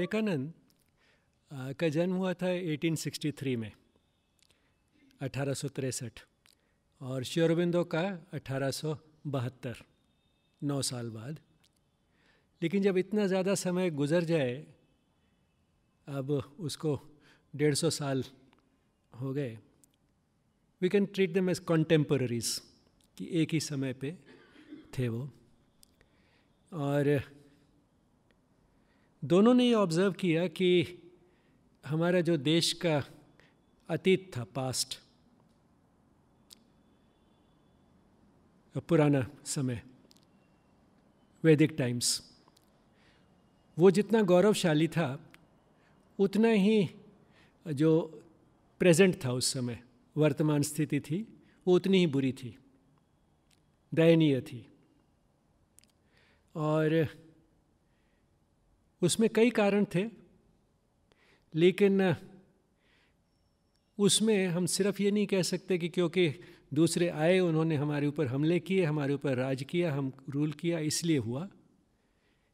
विवेकानंद का जन्म हुआ था 1863 में अठारह और श्योरबिंदो का अठारह नौ साल बाद लेकिन जब इतना ज़्यादा समय गुजर जाए अब उसको डेढ़ सौ साल हो गए we can treat them as contemporaries कि एक ही समय पे थे वो और दोनों ने ये ऑब्ज़र्व किया कि हमारा जो देश का अतीत था पास्ट पुराना समय वैदिक टाइम्स वो जितना गौरवशाली था उतना ही जो प्रेजेंट था उस समय वर्तमान स्थिति थी वो उतनी ही बुरी थी दयनीय थी और उसमें कई कारण थे लेकिन उसमें हम सिर्फ ये नहीं कह सकते कि क्योंकि दूसरे आए उन्होंने हमारे ऊपर हमले किए हमारे ऊपर राज किया हम रूल किया इसलिए हुआ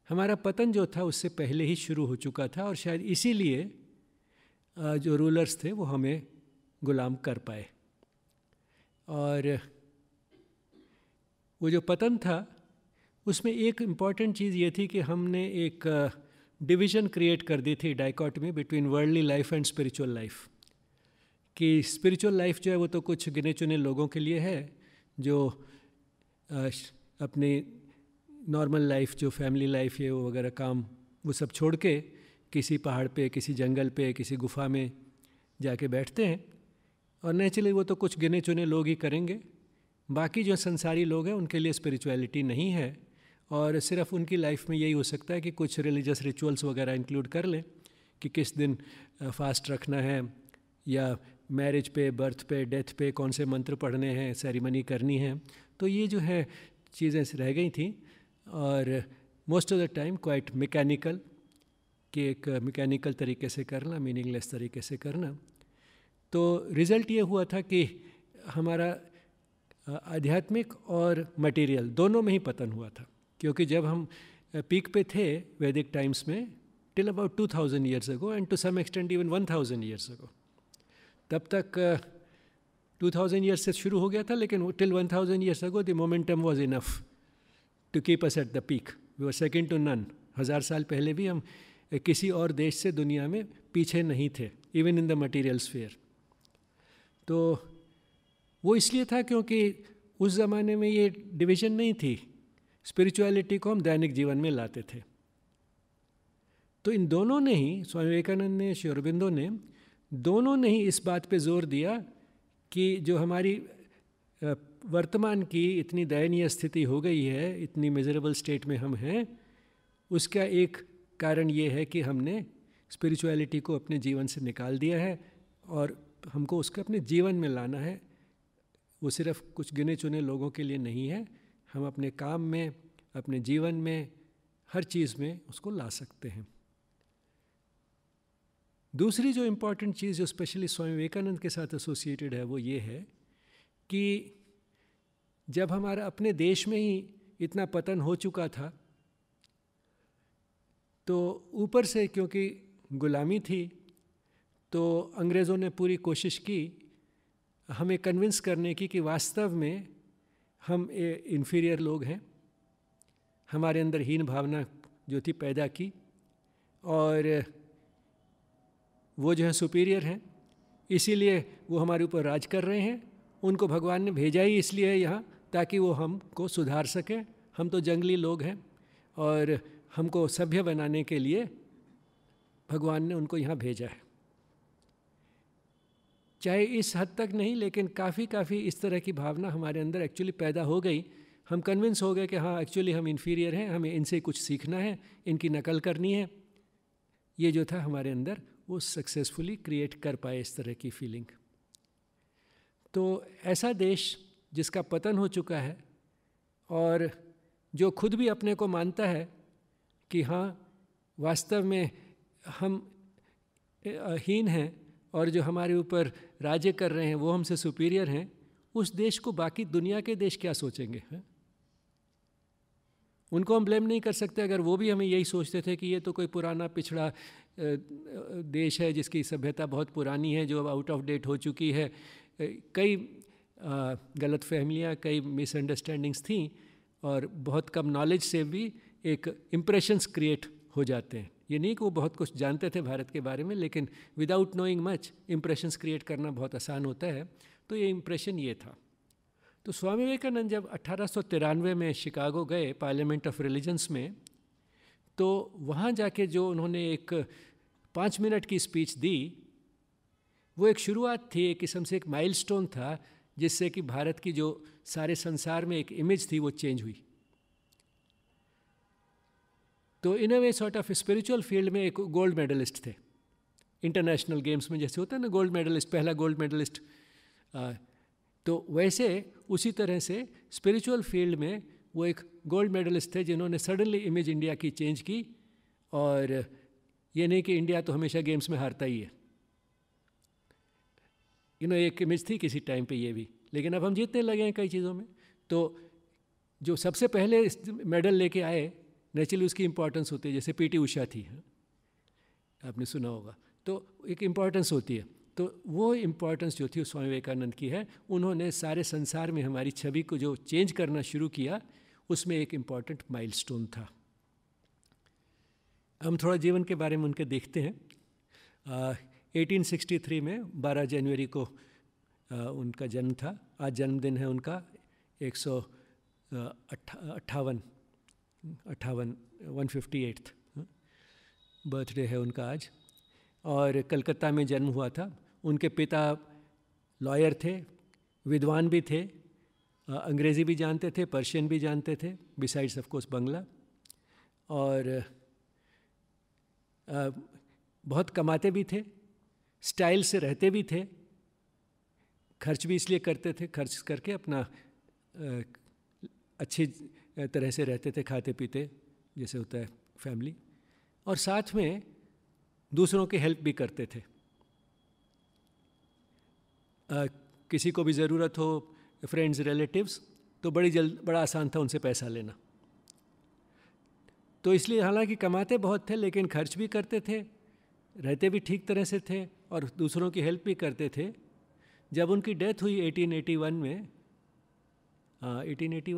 हमारा पतन जो था उससे पहले ही शुरू हो चुका था और शायद इसीलिए जो रूलर्स थे वो हमें गुलाम कर पाए और वो जो पतन था उसमें एक इम्पॉर्टेंट चीज़ ये थी कि हमने एक डिवीजन क्रिएट कर दी थी dichotomy between worldly life and spiritual life कि स्पिरिचुअल लाइफ जो है वो तो कुछ गिने चुने लोगों के लिए है जो अपने नॉर्मल लाइफ जो फैमिली लाइफ है वो वगैरह काम वो सब छोड़ के किसी पहाड़ पे किसी जंगल पे किसी गुफा में जाके बैठते हैं और नेचुरली वो तो कुछ गिने चुने लोग ही करेंगे बाकी जो संसारी लोग हैं उनके लिए स्पिरिचुअलिटी नहीं है और सिर्फ उनकी लाइफ में यही हो सकता है कि कुछ रिलीजियस रिचुअल्स वगैरह इंक्लूड कर लें कि किस दिन फास्ट रखना है या मैरिज पे बर्थ पे डेथ पे कौन से मंत्र पढ़ने हैं सेरेमनी करनी है तो ये जो है चीज़ें रह गई थी और most of the time quite mechanical कि एक मैकेनिकल तरीके से करना मीनिंगलेस तरीके से करना तो रिज़ल्ट ये हुआ था कि हमारा आध्यात्मिक और मटेरियल दोनों में ही पतन हुआ था क्योंकि जब हम पीक पे थे वैदिक टाइम्स में till about two thousand years ago and to some extend even one thousand years ago तब तक टू थाउजेंड ईयर्स से शुरू हो गया था लेकिन till one thousand years ago the momentum was enough to keep us at the peak we are second to none हज़ार साल पहले भी हम किसी और देश से दुनिया में पीछे नहीं थे even in the material sphere तो वो इसलिए था क्योंकि उस ज़माने में ये डिवीज़न नहीं थी स्पिरिचुअलिटी को हम दैनिक जीवन में लाते थे तो इन दोनों ने ही स्वामी विवेकानंद ने श्योरबिंदो ने दोनों ने ही इस बात पे जोर दिया कि जो हमारी वर्तमान की इतनी दयनीय स्थिति हो गई है इतनी मेजरेबल स्टेट में हम हैं उसका एक कारण ये है कि हमने स्पिरिचुअलिटी को अपने जीवन से निकाल दिया है और हमको उसको अपने जीवन में लाना है वो सिर्फ कुछ गिने चुने लोगों के लिए नहीं है हम अपने काम में अपने जीवन में हर चीज़ में उसको ला सकते हैं दूसरी जो इम्पॉर्टेंट चीज़ जो स्पेशली स्वामी विवेकानंद के साथ एसोसिएटेड है वो ये है कि जब हमारा अपने देश में ही इतना पतन हो चुका था तो ऊपर से क्योंकि गुलामी थी तो अंग्रेज़ों ने पूरी कोशिश की हमें कन्विंस करने की कि वास्तव में हम इन्फीरियर लोग हैं हमारे अंदर हीन भावना जो थी पैदा की और वो जो है सुपीरियर हैं इसीलिए वो हमारे ऊपर राज कर रहे हैं उनको भगवान ने भेजा ही इसलिए यहाँ ताकि वो हमको सुधार सकें हम तो जंगली लोग हैं और हमको सभ्य बनाने के लिए भगवान ने उनको यहाँ भेजा है चाहे इस हद तक नहीं लेकिन काफ़ी काफ़ी इस तरह की भावना हमारे अंदर एक्चुअली पैदा हो गई हम कन्विंस हो गए कि हाँ एक्चुअली हम इन्फीरियर हैं हमें इनसे कुछ सीखना है इनकी नकल करनी है ये जो था हमारे अंदर वो सक्सेसफुली क्रिएट कर पाए इस तरह की फीलिंग तो ऐसा देश जिसका पतन हो चुका है और जो खुद भी अपने को मानता है कि हाँ वास्तव में हम हीन हैं और जो हमारे ऊपर राज्य कर रहे हैं वो हमसे सुपीरियर हैं उस देश को बाकी दुनिया के देश क्या सोचेंगे है? उनको हम ब्लेम नहीं कर सकते अगर वो भी हमें यही सोचते थे कि ये तो कोई पुराना पिछड़ा देश है जिसकी सभ्यता बहुत पुरानी है जो अब आउट ऑफ डेट हो चुकी है कई गलत फहमियाँ कई मिसअंडरस्टैंडिंग्स थी और बहुत कम नॉलेज से भी एक इम्प्रेशंस क्रिएट हो जाते हैं ये नहीं कि वो बहुत कुछ जानते थे भारत के बारे में लेकिन without knowing much impressions create करना बहुत आसान होता है तो ये इम्प्रेशन ये था तो स्वामी विवेकानंद जब अट्ठारह में शिकागो गए पार्लियामेंट ऑफ रिलीजन्स में तो वहाँ जाके जो उन्होंने एक पाँच मिनट की स्पीच दी वो एक शुरुआत थी एक किस्म से एक माइलस्टोन था जिससे कि भारत की जो सारे संसार में एक इमेज थी वो चेंज हुई तो in a way sort of spiritual field में एक गोल्ड मेडलिस्ट थे इंटरनेशनल गेम्स में जैसे होता है ना गोल्ड मेडलिस्ट पहला गोल्ड मेडलिस्ट तो वैसे उसी तरह से स्पिरिचुअल फील्ड में वो एक गोल्ड मेडलिस्ट थे जिन्होंने सडनली इमेज इंडिया की चेंज की और ये नहीं कि इंडिया तो हमेशा गेम्स में हारता ही है यू नो एक इमेज थी किसी टाइम पे ये भी लेकिन अब हम जीतने लगे हैं कई चीज़ों में तो जो सबसे पहले मेडल लेके आए नेचुरली उसकी इंपॉर्टेंस होती है जैसे पीटी उषा थी हाँ? आपने सुना होगा तो एक इम्पॉर्टेंस होती है तो वो इम्पॉर्टेंस जो थी स्वामी विवेकानंद की है उन्होंने सारे संसार में हमारी छवि को जो चेंज करना शुरू किया उसमें एक इम्पॉर्टेंट माइलस्टोन था हम थोड़ा जीवन के बारे में उनके देखते हैं आ, 1863 में 12 जनवरी को आ, उनका जन्म था आज जन्मदिन है उनका एक सौ अट्ठावन अट्ठावन वन फिफ्टी एट्थ बर्थडे है उनका आज और कलकत्ता में जन्म हुआ था उनके पिता लॉयर थे विद्वान भी थे अंग्रेज़ी भी जानते थे पर्शियन भी जानते थे बिसाइड्स ऑफ कोर्स बंगला और बहुत कमाते भी थे स्टाइल से रहते भी थे खर्च भी इसलिए करते थे खर्च करके अपना अच्छी तरह से रहते थे खाते पीते जैसे होता है फैमिली और साथ में दूसरों की हेल्प भी करते थे आ, किसी को भी ज़रूरत हो फ्रेंड्स रिलेटिव्स तो बड़ी जल्द बड़ा आसान था उनसे पैसा लेना तो इसलिए हालांकि कमाते बहुत थे लेकिन खर्च भी करते थे रहते भी ठीक तरह से थे और दूसरों की हेल्प भी करते थे जब उनकी डेथ हुई 1881 में 1881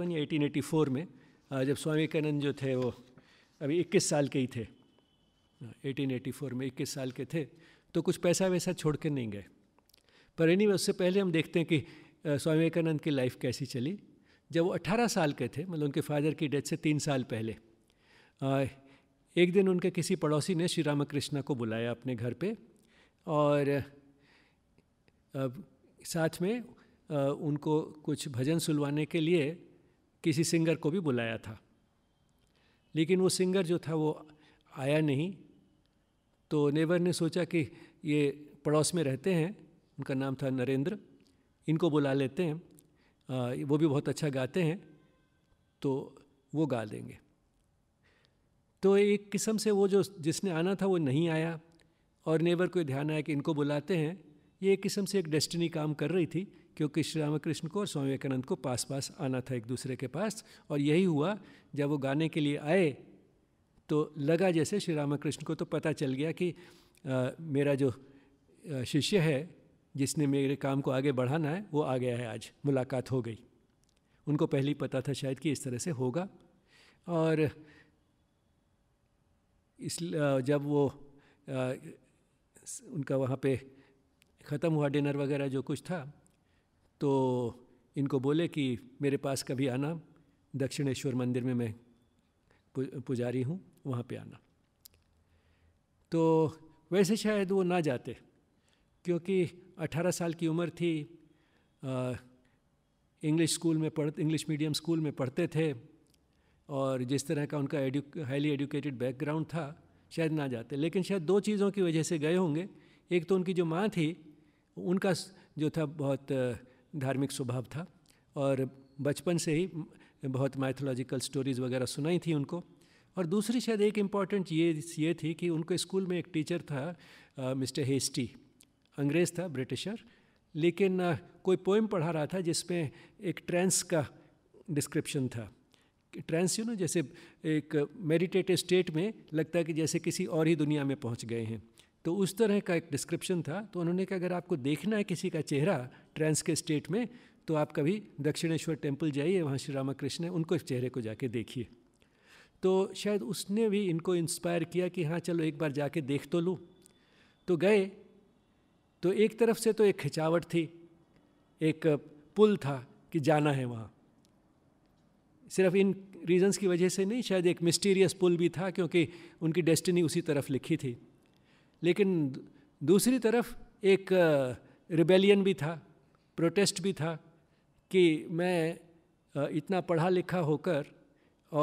हाँ, या 1884 में हाँ, जब स्वामी विवेकानंद जो थे वो अभी 21 साल के ही थे 1884 हाँ, में 21 साल के थे तो कुछ पैसा वैसा छोड़ के नहीं गए पर एनी उससे पहले हम देखते हैं कि स्वामी विवेकानंद की लाइफ कैसी चली जब वो 18 साल के थे मतलब उनके फादर की डेथ से तीन साल पहले एक दिन उनके किसी पड़ोसी ने श्री रामकृष्णा को बुलाया अपने घर पे और साथ में उनको कुछ भजन सुलवाने के लिए किसी सिंगर को भी बुलाया था लेकिन वो सिंगर जो था वो आया नहीं तो नेबर ने सोचा कि ये पड़ोस में रहते हैं उनका नाम था नरेंद्र इनको बुला लेते हैं वो भी बहुत अच्छा गाते हैं तो वो गा देंगे तो एक किस्म से वो जो जिसने आना था वो नहीं आया और नेबर को ध्यान आया कि इनको बुलाते हैं ये एक किस्म से एक डेस्टिनी काम कर रही थी क्योंकि श्री रामकृष्ण को और स्वामी विवेकानंद को पास पास आना था एक दूसरे के पास और यही हुआ जब वो गाने के लिए आए तो लगा जैसे श्री रामकृष्ण को तो पता चल गया कि आ, मेरा जो शिष्य है जिसने मेरे काम को आगे बढ़ाना है वो आ गया है आज मुलाकात हो गई उनको पहले ही पता था शायद कि इस तरह से होगा और इस जब वो आ, उनका वहाँ पे ख़त्म हुआ डिनर वगैरह जो कुछ था तो इनको बोले कि मेरे पास कभी आना दक्षिणेश्वर मंदिर में मैं पुजारी हूँ वहाँ पे आना तो वैसे शायद वो ना जाते क्योंकि 18 साल की उम्र थी इंग्लिश स्कूल में पढ़ इंग्लिश मीडियम स्कूल में पढ़ते थे और जिस तरह का उनका एडु हाईली एडुकेटेड बैकग्राउंड था शायद ना जाते लेकिन शायद दो चीज़ों की वजह से गए होंगे एक तो उनकी जो माँ थी उनका जो था बहुत धार्मिक स्वभाव था और बचपन से ही बहुत माइथोलॉजिकल स्टोरीज़ वगैरह सुनाई थी उनको और दूसरी शायद एक इम्पॉर्टेंट ये ये थी कि उनके स्कूल में एक टीचर था मिस्टर हेस्टी अंग्रेज़ था ब्रिटिशर लेकिन आ, कोई पोइम पढ़ा रहा था जिसमें एक ट्रेंस का डिस्क्रिप्शन था ट्रेंस यू नो जैसे एक मेडिटेटिव स्टेट में लगता है कि जैसे किसी और ही दुनिया में पहुंच गए हैं तो उस तरह का एक डिस्क्रिप्शन था तो उन्होंने कहा अगर आपको देखना है किसी का चेहरा ट्रांस के स्टेट में तो आप कभी दक्षिणेश्वर टेम्पल जाइए वहाँ श्री रामाकृष्ण है उनको चेहरे को जाके देखिए तो शायद उसने भी इनको इंस्पायर किया कि हाँ चलो एक बार जाके देख तो लूँ तो गए तो एक तरफ से तो एक खिंचावट थी एक पुल था कि जाना है वहाँ सिर्फ इन रीजंस की वजह से नहीं शायद एक मिस्टीरियस पुल भी था क्योंकि उनकी डेस्टिनी उसी तरफ लिखी थी लेकिन दूसरी तरफ एक रिबेलियन भी था प्रोटेस्ट भी था कि मैं इतना पढ़ा लिखा होकर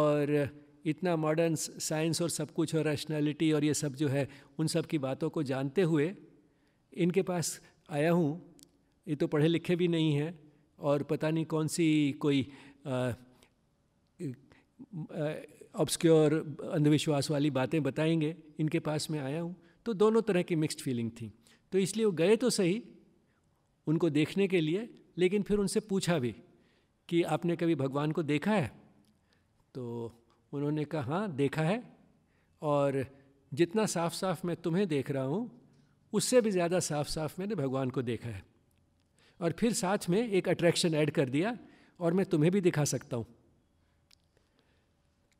और इतना मॉडर्न साइंस और सब कुछ और रैशनैलिटी और ये सब जो है उन सब की बातों को जानते हुए इनके पास आया हूँ ये तो पढ़े लिखे भी नहीं हैं और पता नहीं कौन सी कोई ऑब्सक्योर अंधविश्वास वाली बातें बताएंगे इनके पास मैं आया हूँ तो दोनों तरह की मिक्स्ड फीलिंग थी तो इसलिए वो गए तो सही उनको देखने के लिए लेकिन फिर उनसे पूछा भी कि आपने कभी भगवान को देखा है तो उन्होंने कहा हाँ देखा है और जितना साफ साफ मैं तुम्हें देख रहा हूँ उससे भी ज़्यादा साफ साफ मैंने भगवान को देखा है और फिर साथ में एक अट्रैक्शन ऐड कर दिया और मैं तुम्हें भी दिखा सकता हूँ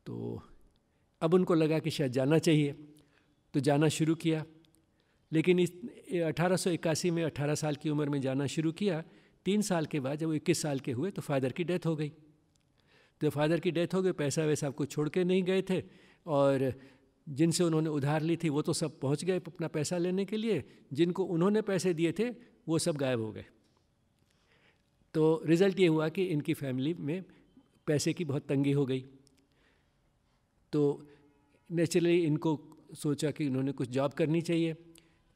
तो अब उनको लगा कि शायद जाना चाहिए तो जाना शुरू किया लेकिन इस 1881 में 18 साल की उम्र में जाना शुरू किया तीन साल के बाद जब वो इक्कीस साल के हुए तो फादर की डेथ हो गई तो फादर की डेथ हो गई पैसा वैसा आपको छोड़ के नहीं गए थे और जिनसे उन्होंने उधार ली थी वो तो सब पहुंच गए अपना पैसा लेने के लिए जिनको उन्होंने पैसे दिए थे वो सब गायब हो गए तो रिज़ल्ट ये हुआ कि इनकी फैमिली में पैसे की बहुत तंगी हो गई तो नेचुरली इनको सोचा कि इन्होंने कुछ जॉब करनी चाहिए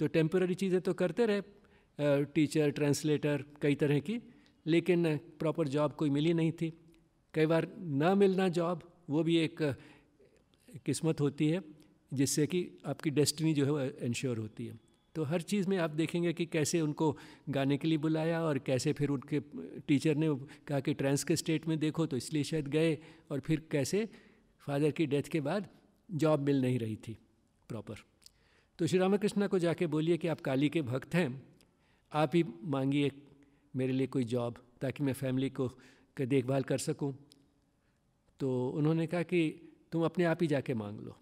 तो टेम्पररी चीज़ें तो करते रहे टीचर ट्रांसलेटर कई तरह की लेकिन प्रॉपर जॉब कोई मिली नहीं थी कई बार ना मिलना जॉब वो भी एक किस्मत होती है जिससे कि आपकी डेस्टिनी जो है वो इंश्योर होती है तो हर चीज़ में आप देखेंगे कि कैसे उनको गाने के लिए बुलाया और कैसे फिर उनके टीचर ने कहा कि ट्रांस के स्टेट में देखो तो इसलिए शायद गए और फिर कैसे फादर की डेथ के बाद जॉब मिल नहीं रही थी प्रॉपर तो श्री रामकृष्ण को जाके बोलिए कि आप काली के भक्त हैं आप ही मांगिए मेरे लिए कोई जॉब ताकि मैं फैमिली को देखभाल कर सकूं तो उन्होंने कहा कि तुम अपने आप ही जाके मांग लो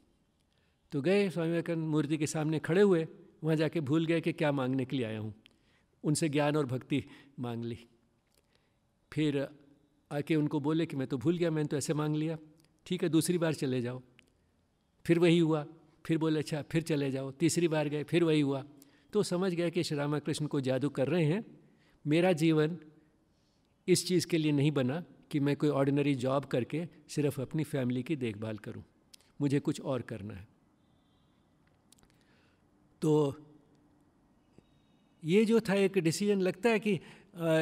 तो गए स्वामी विवेकानंद मूर्ति के सामने खड़े हुए वहाँ जाके भूल गए कि क्या मांगने के लिए आया हूँ उनसे ज्ञान और भक्ति मांग ली फिर आके उनको बोले कि मैं तो भूल गया मैंने तो ऐसे मांग लिया ठीक है दूसरी बार चले जाओ फिर वही हुआ फिर बोले अच्छा फिर चले जाओ तीसरी बार गए फिर वही हुआ तो समझ गया कि श्री रामाकृष्ण को जादू कर रहे हैं मेरा जीवन इस चीज़ के लिए नहीं बना कि मैं कोई ऑर्डिनरी जॉब करके सिर्फ अपनी फैमिली की देखभाल करूं मुझे कुछ और करना है तो ये जो था एक डिसीजन लगता है कि आ,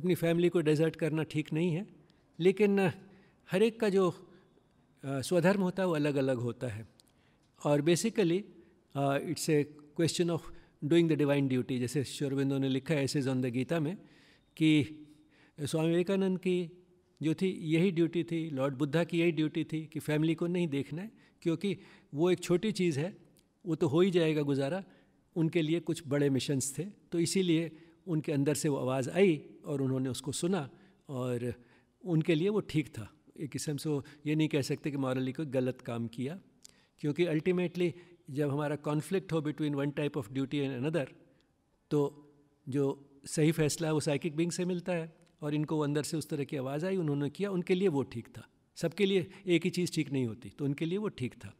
अपनी फैमिली को डेजर्ट करना ठीक नहीं है लेकिन हर एक का जो स्वधर्म होता है वो अलग अलग होता है और basically it's a question of doing the divine duty जैसे शोरबिंदो ने लिखा है एसेज ऑन द गीता में कि स्वामी विवेकानंद की जो थी यही ड्यूटी थी लॉर्ड बुद्धा की यही ड्यूटी थी कि फैमिली को नहीं देखना है क्योंकि वो एक छोटी चीज़ है वो तो हो ही जाएगा गुजारा उनके लिए कुछ बड़े मिशंस थे तो इसीलिए उनके अंदर से वो आवाज़ आई और उन्होंने उसको सुना और उनके लिए वो ठीक था एक किस्म से वो ये नहीं कह सकते कि मॉरली कोई गलत काम किया क्योंकि अल्टीमेटली जब हमारा कॉन्फ्लिक्ट हो between one type of duty and another तो जो सही फैसला है वो साइकिक बींग से मिलता है और इनको अंदर से उस तरह की आवाज़ आई उन्होंने किया उनके लिए वो ठीक था सबके लिए एक ही चीज़ ठीक नहीं होती तो उनके लिए वो ठीक था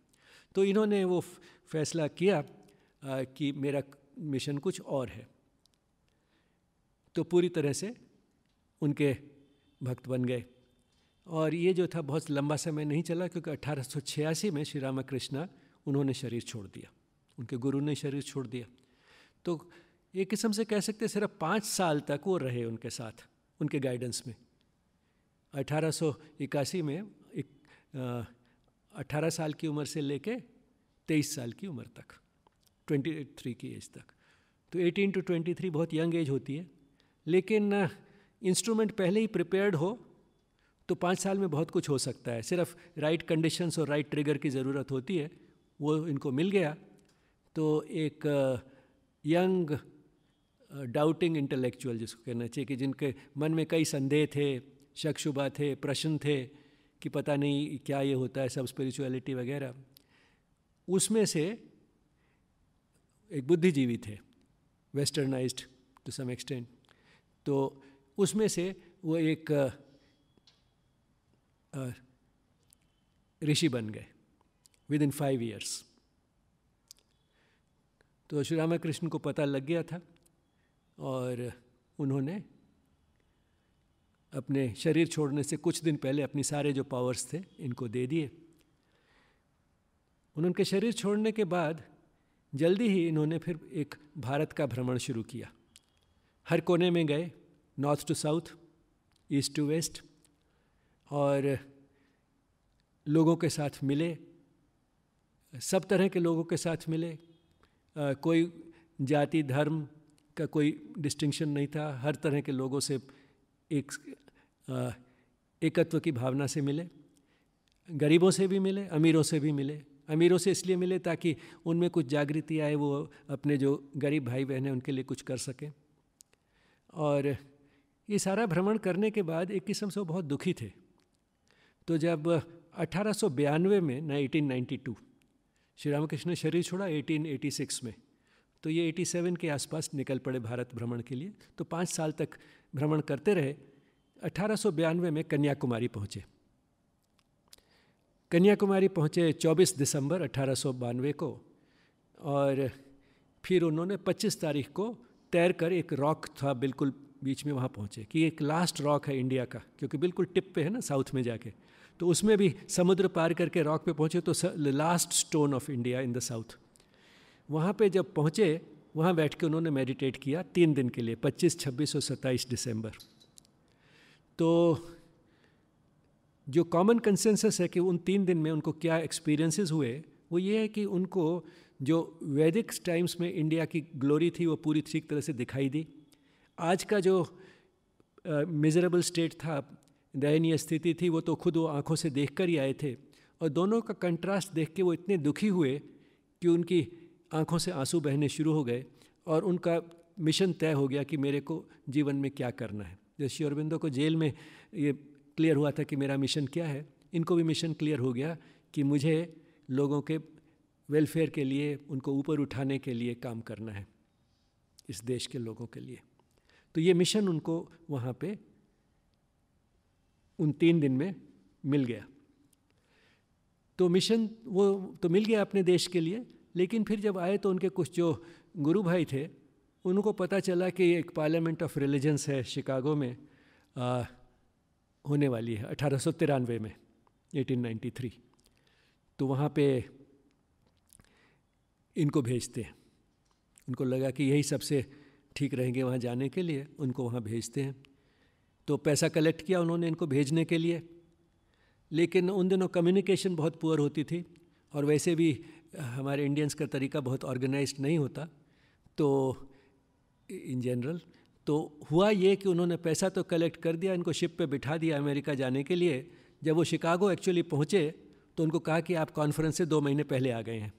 तो इन्होंने वो फैसला किया आ, कि मेरा मिशन कुछ और है तो पूरी तरह से उनके भक्त बन गए और ये जो था बहुत लंबा समय नहीं चला क्योंकि अट्ठारह में श्री रामकृष्णा उन्होंने शरीर छोड़ दिया उनके गुरु ने शरीर छोड़ दिया तो एक किस्म से कह सकते सिर्फ पाँच साल तक वो रहे उनके साथ उनके गाइडेंस में अठारह में एक अट्ठारह साल की उम्र से लेके तेईस साल की उम्र तक ट्वेंटी थ्री की एज तक तो एटीन टू ट्वेंटी थ्री बहुत यंग एज होती है लेकिन इंस्ट्रूमेंट पहले ही प्रिपेयर्ड हो तो पाँच साल में बहुत कुछ हो सकता है सिर्फ राइट कंडीशंस और राइट ट्रिगर की ज़रूरत होती है वो इनको मिल गया तो एक यंग डाउटिंग इंटेलेक्चुअल जिसको कहना चाहिए कि जिनके मन में कई संदेह थे शक शुबा थे प्रश्न थे कि पता नहीं क्या ये होता है सब स्पिरिचुअलिटी वगैरह उसमें से एक बुद्धिजीवी थे वेस्टर्नाइज्ड टू सम एक्सटेंट तो उसमें से वो एक uh, ऋषि बन गए विद इन फाइव ईयर्स तो श्री कृष्ण को पता लग गया था और उन्होंने अपने शरीर छोड़ने से कुछ दिन पहले अपने सारे जो पावर्स थे इनको दे दिए उनके शरीर छोड़ने के बाद जल्दी ही इन्होंने फिर एक भारत का भ्रमण शुरू किया हर कोने में गए north to south east to west और लोगों के साथ मिले सब तरह के लोगों के साथ मिले कोई जाति धर्म का कोई डिस्टिंक्शन नहीं था हर तरह के लोगों से एक एकत्व की भावना से मिले गरीबों से भी मिले अमीरों से भी मिले अमीरों से इसलिए मिले ताकि उनमें कुछ जागृति आए वो अपने जो गरीब भाई बहन हैं उनके लिए कुछ कर सकें और ये सारा भ्रमण करने के बाद एक किस्म से वो बहुत दुखी थे तो जब अठारह में ना 1892 श्री रामकृष्ण ने शरीर छोड़ा 1886 में तो ये 87 के आसपास निकल पड़े भारत भ्रमण के लिए तो पाँच साल तक भ्रमण करते रहे अठारह में कन्याकुमारी पहुँचे कन्याकुमारी पहुँचे 24 दिसंबर अठारह को और फिर उन्होंने 25 तारीख को तैर कर एक रॉक था बिल्कुल बीच में वहाँ पहुँचे कि एक लास्ट रॉक है इंडिया का क्योंकि बिल्कुल टिप पे है ना साउथ में जाके तो उसमें भी समुद्र पार करके रॉक पे पहुँचे तो last stone of India in the south वहाँ पे जब पहुँचे वहाँ बैठ के उन्होंने मेडिटेट किया तीन दिन के लिए 25, 26 और 27 दिसंबर तो जो कॉमन कंसेंसस है कि उन तीन दिन में उनको क्या एक्सपीरियंसेस हुए वो ये है कि उनको जो वैदिक टाइम्स में इंडिया की ग्लोरी थी वो पूरी ठीक तरह से दिखाई दी आज का जो मिजरेबल uh, स्टेट था दयनीय स्थिति थी वो तो खुद वो आँखों से देख कर ही आए थे और दोनों का कंट्रास्ट देख के वो इतने दुखी हुए कि उनकी आँखों से आंसू बहने शुरू हो गए और उनका मिशन तय हो गया कि मेरे को जीवन में क्या करना है जैसे अरविंदो को जेल में ये क्लियर हुआ था कि मेरा मिशन क्या है इनको भी मिशन क्लियर हो गया कि मुझे लोगों के वेलफेयर के लिए उनको ऊपर उठाने के लिए काम करना है इस देश के लोगों के लिए तो ये मिशन उनको वहाँ पे उन तीन दिन में मिल गया तो मिशन वो तो मिल गया अपने देश के लिए लेकिन फिर जब आए तो उनके कुछ जो गुरु भाई थे उनको पता चला कि एक पार्लियामेंट ऑफ रिलीजन्स है शिकागो में आ, होने वाली है अठारह में 1893 तो वहाँ पे इनको भेजते हैं उनको लगा कि यही सबसे ठीक रहेंगे वहाँ जाने के लिए उनको वहाँ भेजते हैं तो पैसा कलेक्ट किया उन्होंने इनको भेजने के लिए लेकिन उन दिनों कम्युनिकेशन बहुत पुअर होती थी और वैसे भी हमारे इंडियंस का तरीका बहुत ऑर्गेनाइज नहीं होता तो इन जनरल तो हुआ ये कि उन्होंने पैसा तो कलेक्ट कर दिया इनको शिप पे बिठा दिया अमेरिका जाने के लिए जब वो शिकागो एक्चुअली पहुँचे तो उनको कहा कि आप कॉन्फ्रेंस से दो महीने पहले आ गए हैं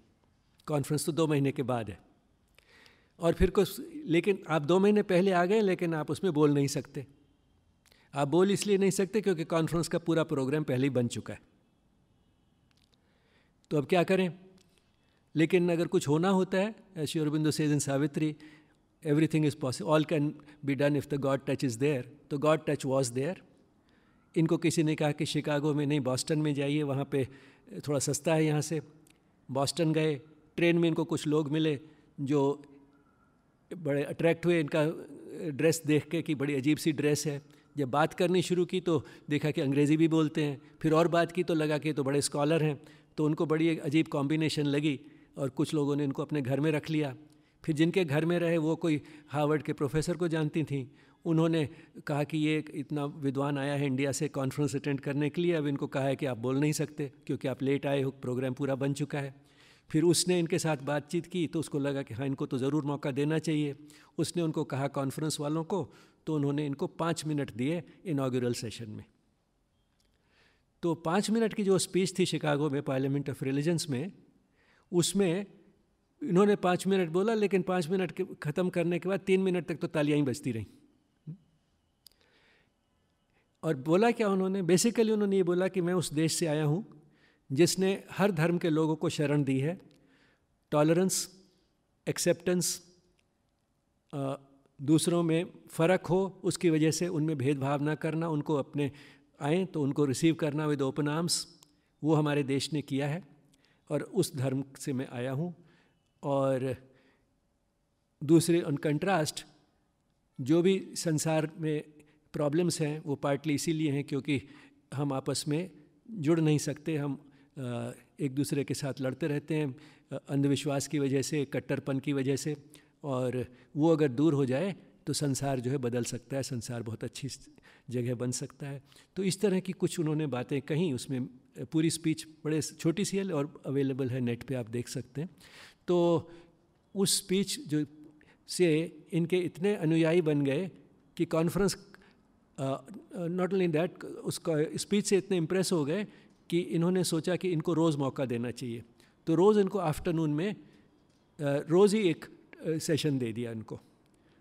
कॉन्फ्रेंस तो दो महीने के बाद है और फिर कुछ लेकिन आप दो महीने पहले आ गए लेकिन आप उसमें बोल नहीं सकते आप बोल इसलिए नहीं सकते क्योंकि कॉन्फ्रेंस का पूरा प्रोग्राम पहले ही बन चुका है तो अब क्या करें लेकिन अगर कुछ होना होता है Shri Aurobindo says in Savitri everything is possible all can be done if the God touch is there तो गॉड टच वॉज देयर इनको किसी ने कहा कि शिकागो में नहीं बॉस्टन में जाइए वहाँ पे थोड़ा सस्ता है यहाँ से बॉस्टन गए ट्रेन में इनको कुछ लोग मिले जो बड़े अट्रैक्ट हुए इनका ड्रेस देख के कि बड़ी अजीब सी ड्रेस है जब बात करनी शुरू की तो देखा कि अंग्रेज़ी भी बोलते हैं फिर और बात की तो लगा कि तो बड़े स्कॉलर हैं तो उनको बड़ी एक अजीब कॉम्बिनेशन लगी और कुछ लोगों ने इनको अपने घर में रख लिया फिर जिनके घर में रहे वो कोई हार्वर्ड के प्रोफेसर को जानती थी उन्होंने कहा कि ये इतना विद्वान आया है इंडिया से कॉन्फ्रेंस अटेंड करने के लिए अब इनको कहा है कि आप बोल नहीं सकते क्योंकि आप लेट आए हो प्रोग्राम पूरा बन चुका है फिर उसने इनके साथ बातचीत की तो उसको लगा कि हाँ इनको तो ज़रूर मौका देना चाहिए उसने उनको कहा कॉन्फ्रेंस वालों को तो उन्होंने इनको पाँच मिनट दिए इनाग्रल सेशन में तो पाँच मिनट की जो स्पीच थी शिकागो में पार्लियामेंट ऑफ रिलीजन्स में उसमें इन्होंने पाँच मिनट बोला लेकिन पाँच मिनट के ख़त्म करने के बाद तीन मिनट तक तो तालियाँ ही बजती रहीं और बोला क्या उन्होंने बेसिकली उन्होंने ये बोला कि मैं उस देश से आया हूँ जिसने हर धर्म के लोगों को शरण दी है टॉलरेंस एक्सेप्टेंस दूसरों में फ़र्क हो उसकी वजह से उनमें भेदभाव ना करना उनको अपने आए तो उनको रिसीव करना विद ओपन आर्म्स वो हमारे देश ने किया है और उस धर्म से मैं आया हूँ और दूसरे ऑन कंट्रास्ट जो भी संसार में प्रॉब्लम्स हैं वो पार्टली इसीलिए हैं क्योंकि हम आपस में जुड़ नहीं सकते हम एक दूसरे के साथ लड़ते रहते हैं अंधविश्वास की वजह से कट्टरपन की वजह से और वो अगर दूर हो जाए तो संसार जो है बदल सकता है संसार बहुत अच्छी जगह बन सकता है तो इस तरह की कुछ उन्होंने बातें कहीं उसमें पूरी स्पीच बड़े छोटी सी है और अवेलेबल है नेट पे आप देख सकते हैं तो उस स्पीच जो से इनके इतने अनुयायी बन गए कि कॉन्फ्रेंस नॉट ओनली दैट उसका स्पीच से इतने इम्प्रेस हो गए कि इन्होंने सोचा कि इनको रोज़ मौका देना चाहिए तो रोज़ इनको आफ्टरनून में रोज़ ही एक सेशन दे दिया इनको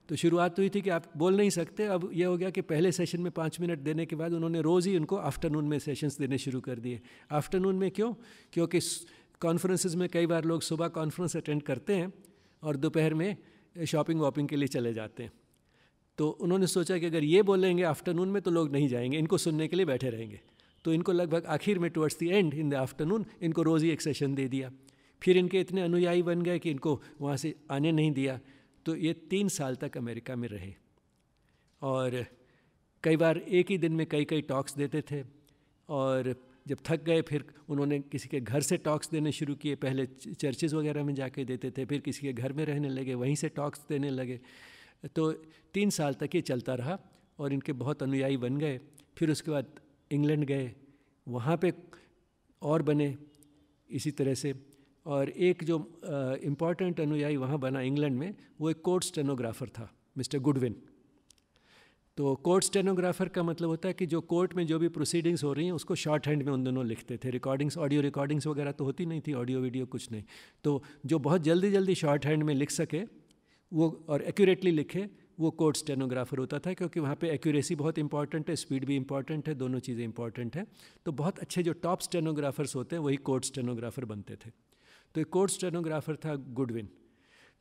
तो शुरुआत हुई तो थी कि आप बोल नहीं सकते अब यह हो गया कि पहले सेशन में पाँच मिनट देने के बाद उन्होंने रोज़ ही उनको आफ्टरनून में सेशंस देने शुरू कर दिए आफ्टरनून में क्यों क्योंकि कॉन्फ्रेंसेस में कई बार लोग सुबह कॉन्फ्रेंस अटेंड करते हैं और दोपहर में शॉपिंग वॉपिंग के लिए चले जाते हैं तो उन्होंने सोचा कि अगर ये बोलेंगे आफ्टरनून में तो लोग नहीं जाएंगे इनको सुनने के लिए बैठे रहेंगे तो इनको लगभग आखिर में towards the end in the afternoon इनको रोज़ ही एक सेशन दे दिया फिर इनके इतने अनुयायी बन गए कि इनको वहाँ से आने नहीं दिया तो ये तीन साल तक अमेरिका में रहे और कई बार एक ही दिन में कई कई टॉक्स देते थे और जब थक गए फिर उन्होंने किसी के घर से टॉक्स देने शुरू किए पहले चर्चेज़ वगैरह में जाके देते थे फिर किसी के घर में रहने लगे वहीं से टॉक्स देने लगे तो तीन साल तक ये चलता रहा और इनके बहुत अनुयायी बन गए फिर उसके बाद इंग्लैंड गए वहाँ पे और बने इसी तरह से और एक जो इम्पॉर्टेंट अनुयायी वहाँ बना इंग्लैंड में वो एक कोर्ट स्टेनोग्राफर था मिस्टर गुडविन तो कोर्ट स्टेनोग्राफर का मतलब होता है कि जो कोर्ट में जो भी प्रोसीडिंग्स हो रही हैं उसको शॉर्ट हैंड में उन दोनों लिखते थे रिकॉर्डिंग्स ऑडियो रिकॉर्डिंग्स वगैरह तो होती नहीं थी ऑडियो वीडियो कुछ नहीं तो जो बहुत जल्दी जल्दी शॉर्ट हैंड में लिख सके वो और एक्यूरेटली लिखे वो कोर्ट स्टेनोग्राफर होता था क्योंकि वहाँ पे एक्यूरेसी बहुत इंपॉर्टेंट है स्पीड भी इंपॉर्टेंट है दोनों चीज़ें इंपॉर्टेंट हैं तो बहुत अच्छे जो टॉप स्टेनोग्राफर्स होते हैं वही कोर्ट स्टेनोग्राफर बनते थे तो एक कोर्ट स्टेनोग्राफर था गुडविन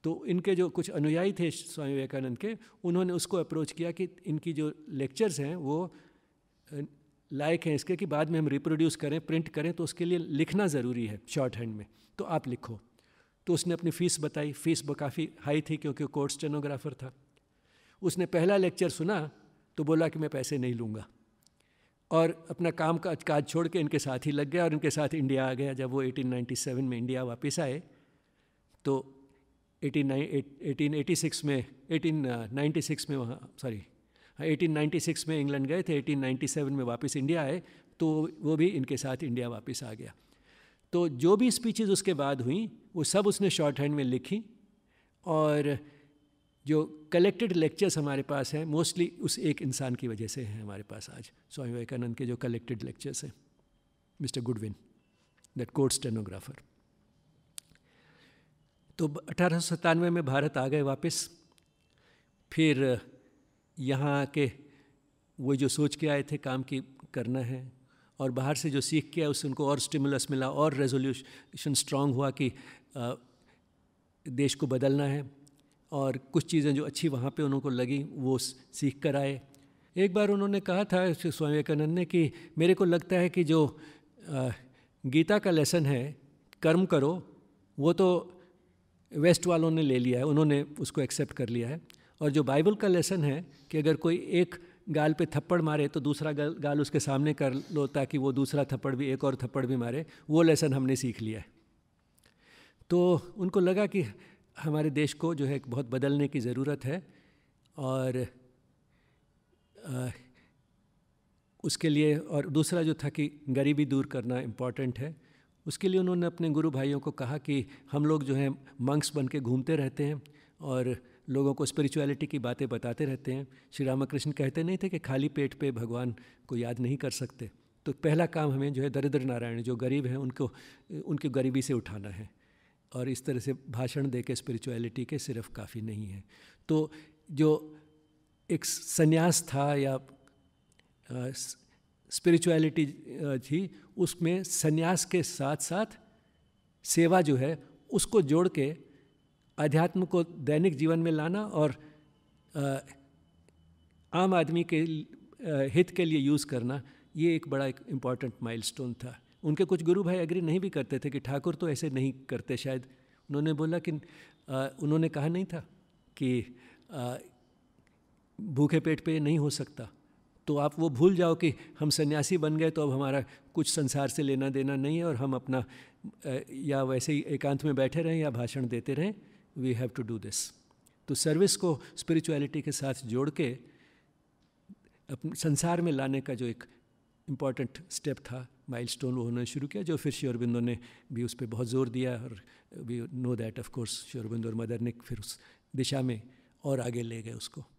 तो इनके जो कुछ अनुयायी थे स्वामी विवेकानंद के उन्होंने उसको अप्रोच किया कि इनकी जो लेक्चर्स हैं वो लायक हैं इसके कि बाद में हम रिप्रोड्यूस करें प्रिंट करें तो उसके लिए लिखना ज़रूरी है शॉर्ट हैंड में तो आप लिखो तो उसने अपनी फ़ीस बताई फ़ीस काफ़ी हाई थी क्योंकि वो कोर्ट स्टेनोग्राफर था उसने पहला लेक्चर सुना तो बोला कि मैं पैसे नहीं लूँगा और अपना काम का काज छोड़ के इनके साथ ही लग गया और इनके साथ इंडिया आ गया जब वो 1897 में इंडिया वापस आए तो 1886 में 1896 में वहाँ सॉरी हाँ, 1896 में इंग्लैंड गए थे 1897 में वापस इंडिया आए तो वो भी इनके साथ इंडिया वापस आ गया तो जो भी स्पीचेज उसके बाद हुई वो सब उसने शॉर्ट हैंड में लिखी और जो कलेक्टेड लेक्चर्स हमारे पास हैं मोस्टली उस एक इंसान की वजह से हैं हमारे पास आज स्वामी विवेकानंद के जो कलेक्टेड लेक्चर्स हैं Mister Goodwin that court stenographer तो अठारह में भारत आ गए वापस फिर यहाँ के वो जो सोच के आए थे काम की करना है और बाहर से जो सीख के आए उससे उनको और स्टिमुलस मिला और रेजोल्यूशन स्ट्रांग हुआ कि आ, देश को बदलना है और कुछ चीज़ें जो अच्छी वहाँ पे उनको लगी वो सीख कर आए एक बार उन्होंने कहा था स्वामी विवेकानंद ने कि मेरे को लगता है कि जो गीता का लेसन है कर्म करो वो तो वेस्ट वालों ने ले लिया है उन्होंने उसको एक्सेप्ट कर लिया है और जो बाइबल का लेसन है कि अगर कोई एक गाल पे थप्पड़ मारे तो दूसरा गाल, गाल उसके सामने कर लो ताकि वो दूसरा थप्पड़ भी एक और थप्पड़ भी मारे वो लेसन हमने सीख लिया है तो उनको लगा कि हमारे देश को जो है बहुत बदलने की ज़रूरत है और उसके लिए और दूसरा जो था कि गरीबी दूर करना इम्पॉर्टेंट है उसके लिए उन्होंने अपने गुरु भाइयों को कहा कि हम लोग जो हैं मंक्स बन के घूमते रहते हैं और लोगों को स्पिरिचुअलिटी की बातें बताते रहते हैं श्री रामकृष्ण कहते नहीं थे कि खाली पेट पे भगवान को याद नहीं कर सकते तो पहला काम हमें जो है दरिद्र नारायण जो गरीब हैं उनको उनकी गरीबी से उठाना है और इस तरह से भाषण दे के स्पिरिचुअलिटी के सिर्फ काफ़ी नहीं है तो जो एक संन्यास था या स्पिरिचुअलिटी थी उसमें संन्यास के साथ साथ सेवा जो है उसको जोड़ के अध्यात्म को दैनिक जीवन में लाना और आम आदमी के हित के लिए यूज़ करना ये एक बड़ा एक इम्पॉर्टेंट माइलस्टोन था उनके कुछ गुरु भाई एग्री नहीं भी करते थे कि ठाकुर तो ऐसे नहीं करते शायद उन्होंने बोला कि आ, उन्होंने कहा नहीं था कि आ, भूखे पेट पे नहीं हो सकता तो आप वो भूल जाओ कि हम सन्यासी बन गए तो अब हमारा कुछ संसार से लेना देना नहीं है और हम अपना या वैसे ही एकांत में बैठे रहें या भाषण देते रहें we have to do this तो सर्विस को स्पिरिचुअलिटी के साथ जोड़ के संसार में लाने का जो एक इम्पॉर्टेंट स्टेप था माइलस्टोन वो उन्होंने शुरू किया जो फिर श्योरबिंदो ने भी उस पर बहुत जोर दिया और we know that of course Shri Aurobindo और मदर ने फिर उस दिशा में और आगे ले गए उसको